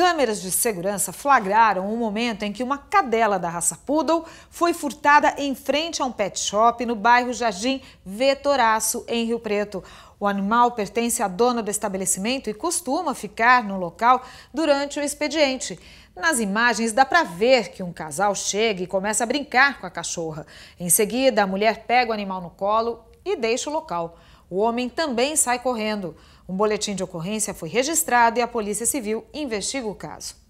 Câmeras de segurança flagraram o um momento em que uma cadela da raça poodle foi furtada em frente a um pet shop no bairro Jardim Vetoraço, em Rio Preto. O animal pertence à dona do estabelecimento e costuma ficar no local durante o expediente. Nas imagens dá para ver que um casal chega e começa a brincar com a cachorra. Em seguida, a mulher pega o animal no colo e deixa o local. O homem também sai correndo. Um boletim de ocorrência foi registrado e a Polícia Civil investiga o caso.